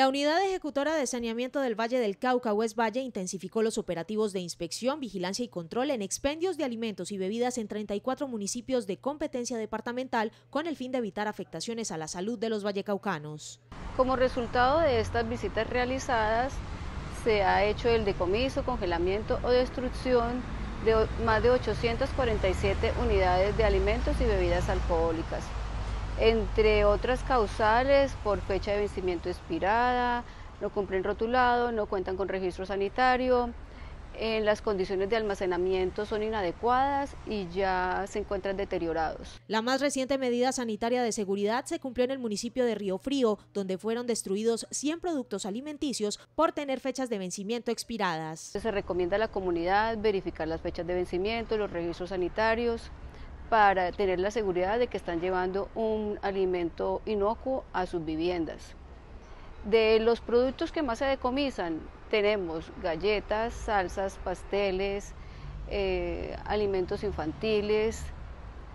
La Unidad Ejecutora de Saneamiento del Valle del Cauca, West Valle, intensificó los operativos de inspección, vigilancia y control en expendios de alimentos y bebidas en 34 municipios de competencia departamental con el fin de evitar afectaciones a la salud de los vallecaucanos. Como resultado de estas visitas realizadas, se ha hecho el decomiso, congelamiento o destrucción de más de 847 unidades de alimentos y bebidas alcohólicas entre otras causales por fecha de vencimiento expirada, no cumplen rotulado, no cuentan con registro sanitario, en las condiciones de almacenamiento son inadecuadas y ya se encuentran deteriorados. La más reciente medida sanitaria de seguridad se cumplió en el municipio de Río Frío, donde fueron destruidos 100 productos alimenticios por tener fechas de vencimiento expiradas. Se recomienda a la comunidad verificar las fechas de vencimiento, los registros sanitarios, para tener la seguridad de que están llevando un alimento inocuo a sus viviendas. De los productos que más se decomisan, tenemos galletas, salsas, pasteles, eh, alimentos infantiles,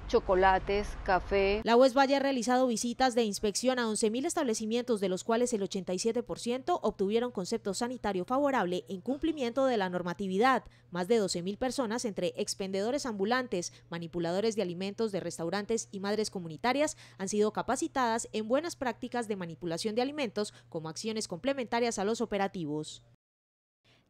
chocolates, café. La West ha realizado visitas de inspección a 11.000 establecimientos, de los cuales el 87% obtuvieron concepto sanitario favorable en cumplimiento de la normatividad. Más de 12.000 personas, entre expendedores ambulantes, manipuladores de alimentos de restaurantes y madres comunitarias, han sido capacitadas en buenas prácticas de manipulación de alimentos como acciones complementarias a los operativos.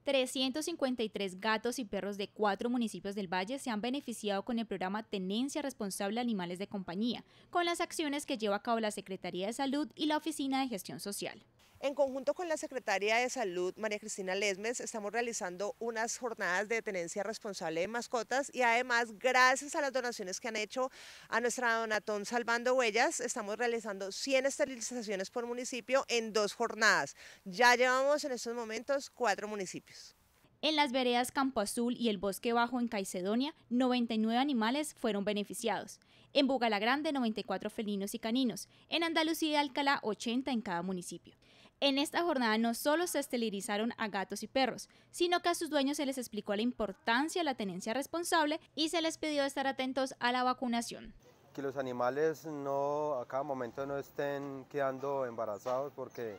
353 gatos y perros de cuatro municipios del Valle se han beneficiado con el programa Tenencia Responsable de Animales de Compañía, con las acciones que lleva a cabo la Secretaría de Salud y la Oficina de Gestión Social. En conjunto con la Secretaria de Salud, María Cristina Lesmes, estamos realizando unas jornadas de tenencia responsable de mascotas y además, gracias a las donaciones que han hecho a nuestra donatón Salvando Huellas, estamos realizando 100 esterilizaciones por municipio en dos jornadas. Ya llevamos en estos momentos cuatro municipios. En las veredas Campo Azul y el Bosque Bajo en Caicedonia, 99 animales fueron beneficiados. En Bugalagrande, 94 felinos y caninos. En Andalucía y Alcalá, 80 en cada municipio. En esta jornada no solo se esterilizaron a gatos y perros, sino que a sus dueños se les explicó la importancia de la tenencia responsable y se les pidió estar atentos a la vacunación. Que los animales no a cada momento no estén quedando embarazados porque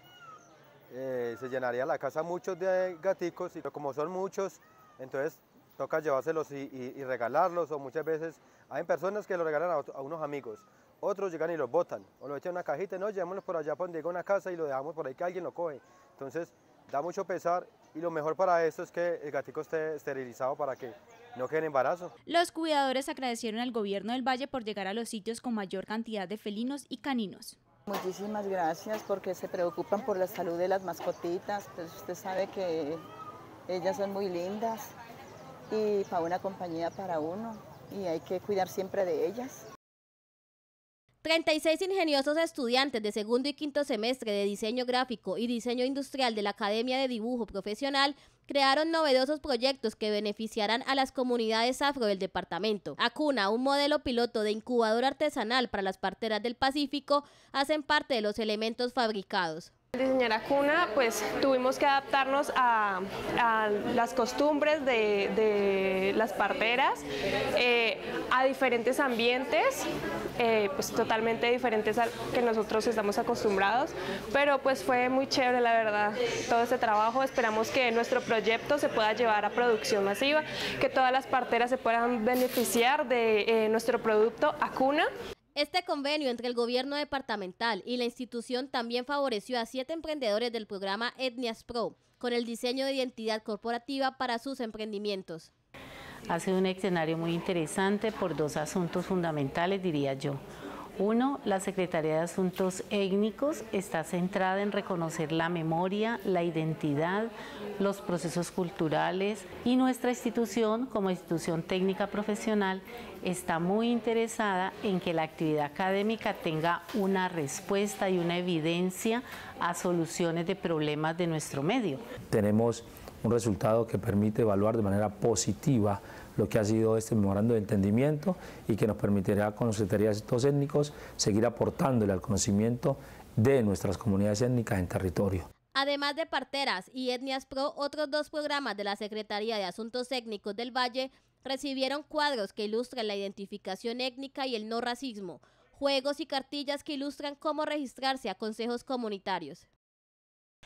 eh, se llenaría la casa muchos de gaticos y como son muchos, entonces toca llevárselos y, regalarlos o muchas veces hay personas que lo regalan a, a unos amigos otros llegan y los botan, o lo echan en una cajita, no, llevémoslo por allá por donde llega una casa y lo dejamos por ahí que alguien lo coge. Entonces, da mucho pesar y lo mejor para esto es que el gatico esté esterilizado para que no quede embarazo. Los cuidadores agradecieron al gobierno del Valle por llegar a los sitios con mayor cantidad de felinos y caninos. Muchísimas gracias porque se preocupan por la salud de las mascotitas, pues usted sabe que ellas son muy lindas y para una compañía para uno y hay que cuidar siempre de ellas. 36 ingeniosos estudiantes de segundo y quinto semestre de diseño gráfico y diseño industrial de la Academia de Dibujo Profesional crearon novedosos proyectos que beneficiarán a las comunidades afro del departamento. Acuna, un modelo piloto de incubador artesanal para las parteras del Pacífico, hacen parte de los elementos fabricados diseñar cuna, pues tuvimos que adaptarnos a, las costumbres de, las parteras, eh, a diferentes ambientes, eh, pues totalmente diferentes al que nosotros estamos acostumbrados, pero pues fue muy chévere la verdad todo este trabajo, esperamos que nuestro proyecto se pueda llevar a producción masiva, que todas las parteras se puedan beneficiar de eh, nuestro producto Acuna. Este convenio entre el gobierno departamental y la institución también favoreció a siete emprendedores del programa Etnias Pro con el diseño de identidad corporativa para sus emprendimientos. Ha sido un escenario muy interesante por dos asuntos fundamentales, diría yo. Uno, la Secretaría de Asuntos Étnicos está centrada en reconocer la memoria, la identidad, los procesos culturales y nuestra institución como institución técnica profesional está muy interesada en que la actividad académica tenga una respuesta y una evidencia a soluciones de problemas de nuestro medio. Tenemos un resultado que permite evaluar de manera positiva lo que ha sido este memorando de entendimiento y que nos permitirá con los asuntos étnicos seguir aportándole al conocimiento de nuestras comunidades étnicas en territorio. Además de Parteras y Etnias Pro, otros dos programas de la Secretaría de Asuntos Étnicos del Valle recibieron cuadros que ilustran la identificación étnica y el no racismo, juegos y cartillas que ilustran cómo registrarse a consejos comunitarios.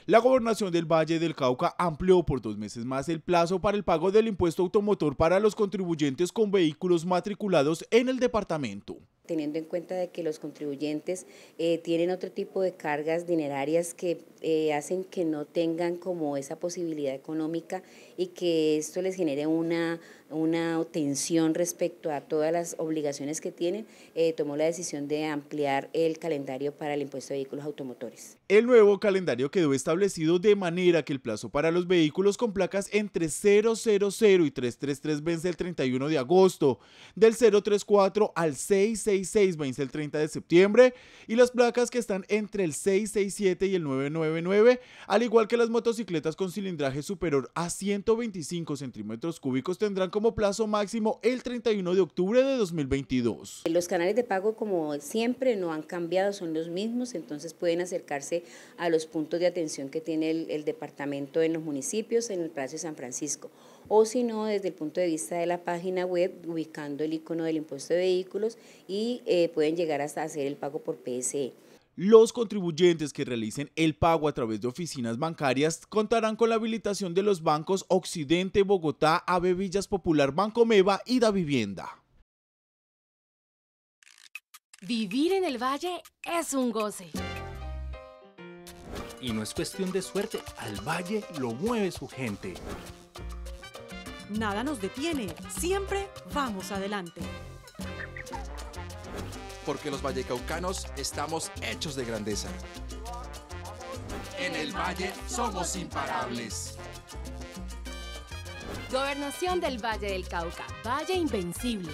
La gobernación del Valle del Cauca amplió por dos meses más el plazo para el pago del impuesto automotor para los contribuyentes con vehículos matriculados en el departamento teniendo en cuenta de que los contribuyentes eh, tienen otro tipo de cargas dinerarias que eh, hacen que no tengan como esa posibilidad económica y que esto les genere una, una tensión respecto a todas las obligaciones que tienen, eh, tomó la decisión de ampliar el calendario para el impuesto de vehículos automotores. El nuevo calendario quedó establecido de manera que el plazo para los vehículos con placas entre 000 y 333 vence el 31 de agosto, del 034 al 66 666 vence el 30 de septiembre y las placas que están entre el 667 y el 999, al igual que las motocicletas con cilindraje superior a 125 centímetros cúbicos tendrán como plazo máximo el 31 de octubre de 2022. Eh, los canales de pago como siempre no han cambiado, son los mismos, entonces pueden acercarse a los puntos de atención que tiene el, departamento en los municipios en el palacio de San Francisco o si no desde el punto de vista de la página web ubicando el icono del impuesto de vehículos y eh, pueden llegar hasta hacer el pago por PSE. Los contribuyentes que realicen el pago a través de oficinas bancarias contarán con la habilitación de los bancos Occidente, Bogotá, AVE Villas Popular, Banco Meva y Da Vivienda. Vivir en el valle es un goce. Y no es cuestión de suerte, al valle lo mueve su gente. Nada nos detiene, siempre vamos adelante. Porque los vallecaucanos estamos hechos de grandeza. En el Valle somos imparables. Gobernación del Valle del Cauca, Valle Invencible.